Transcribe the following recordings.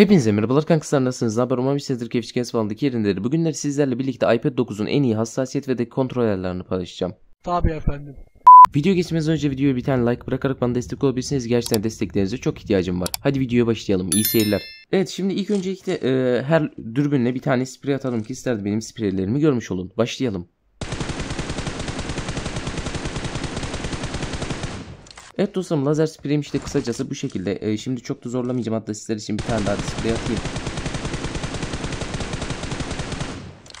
Hepinize merhabalar kankaslar nasılsınız? Ne haber? Umarım iyisinizdir. Keyifçi Games falandaki yerindedir. Bugünler sizlerle birlikte iPad 9'un en iyi hassasiyet ve de kontrol ayarlarını paylaşacağım. Tabii efendim. Video geçmeden önce videoya bir tane like bırakarak bana destek olabilirsiniz. Gerçekten desteklerinize çok ihtiyacım var. Hadi videoya başlayalım. İyi seyirler. Evet şimdi ilk öncelikle e, her dürbünle bir tane sprey atalım ki ister benim spreylerimi görmüş olun. Başlayalım. Evet dostlarım lazer spreyim işte kısacası bu şekilde. E, şimdi çok da zorlamayacağım hatta sizler için bir tane daha display atayım.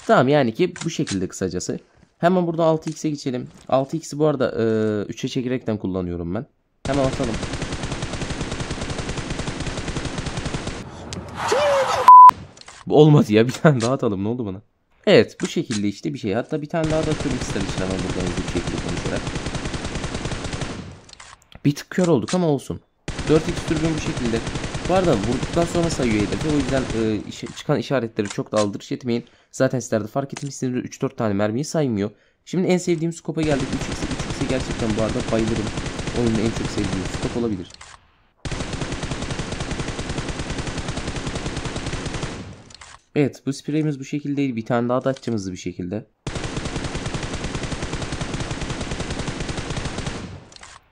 Tamam yani ki bu şekilde kısacası. Hemen burada 6x'e geçelim. 6x'i bu arada e, 3'e çekerekten kullanıyorum ben. Hemen atalım. Olmadı ya bir tane daha atalım ne oldu bana? Evet bu şekilde işte bir şey. Hatta bir tane daha da atıyorum ister için hemen buradan bir şekilde konuşarak. Bir tık kör olduk ama olsun. 4x türbün bu şekilde. Bu arada vurduktan sonra sayıyor hedefi. O yüzden e, iş, çıkan işaretleri çok da aldırış etmeyin. Zaten sizler de fark etmişsinizdir 3-4 tane mermiyi saymıyor. Şimdi en sevdiğim skopa geldik. 3x'e 3x'e gerçekten bu arada bayılırım. Oyunun en çok sevdiğim skop olabilir. Evet bu spreyimiz bu şekildeydi. Bir tane daha da açacağımızdı bir şekilde.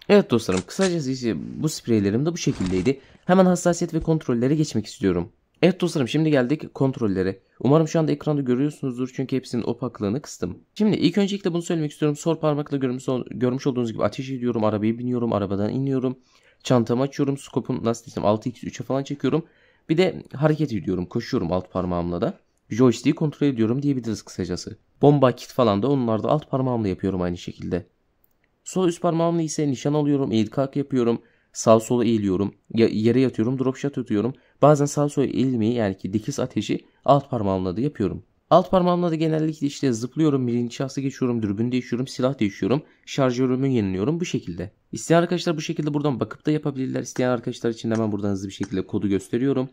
Evet dostlarım kısacası e, bu spreylerim de bu şekildeydi. Hemen hassasiyet ve kontrollere geçmek istiyorum. Evet dostlarım şimdi geldik kontrollere. Umarım şu anda ekranda görüyorsunuzdur çünkü hepsinin opaklığını kıstım. Şimdi ilk öncelikle bunu söylemek istiyorum. Sol parmakla görmüş, görmüş olduğunuz gibi ateş ediyorum. Arabayı biniyorum. Arabadan iniyorum. Çantamı açıyorum. Skopun nasıl diyeyim, 6x3'e falan çekiyorum. Bir de hareket ediyorum. Koşuyorum alt parmağımla da. Joystick'i kontrol ediyorum diyebiliriz kısacası. Bomba kit falan da onlarda alt parmağımla yapıyorum aynı şekilde. Sol üst parmağımla ise nişan alıyorum, eğil kalk yapıyorum. Sağ sola eğiliyorum, ya, yere yatıyorum, drop shot atıyorum. Bazen sağ sola eğilmeyi yani ki dikiz ateşi alt parmağımla da yapıyorum. Alt parmağımla da genellikle işte zıplıyorum, birinci şahsı geçiyorum, dürbün değişiyorum, silah değişiyorum, şarjörümü yeniliyorum bu şekilde. İsteyen arkadaşlar bu şekilde buradan bakıp da yapabilirler. İsteyen arkadaşlar için hemen buradan hızlı bir şekilde kodu gösteriyorum.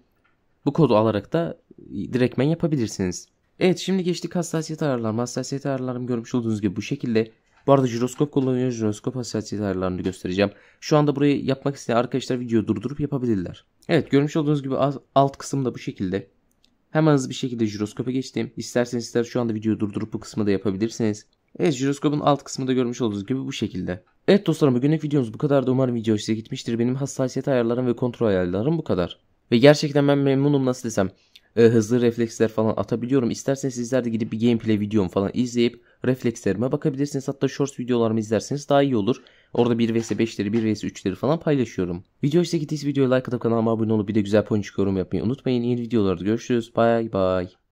Bu kodu alarak da direktmen yapabilirsiniz. Evet şimdi geçtik hassasiyet ayarlarım. Hassasiyet ayarlarım görmüş olduğunuz gibi bu şekilde bu arada jiroskop kullanıyor. Jiroskop hassasiyet ayarlarını göstereceğim. Şu anda burayı yapmak isteyen arkadaşlar videoyu durdurup yapabilirler. Evet görmüş olduğunuz gibi alt kısım da bu şekilde. Hemen hızlı bir şekilde jiroskopa geçtim. İsterseniz ister şu anda videoyu durdurup bu kısmı da yapabilirsiniz. Evet jiroskopun alt kısmında görmüş olduğunuz gibi bu şekilde. Evet dostlarım bugünlük videomuz bu kadar umarım video size gitmiştir. Benim hassasiyet ayarlarım ve kontrol ayarlarım bu kadar. Ve gerçekten ben memnunum nasıl desem e, hızlı refleksler falan atabiliyorum. İsterseniz sizler de gidip bir gameplay videom falan izleyip reflekslerime bakabilirsiniz. Hatta shorts videolarımı izlerseniz daha iyi olur. Orada 1 vs 5'leri 1 vs 3'leri falan paylaşıyorum. Video işte gittiyse videoya like atıp kanalıma abone olup bir de güzel ponçik yorum yapmayı unutmayın. Yeni videolarda görüşürüz. Bay bay.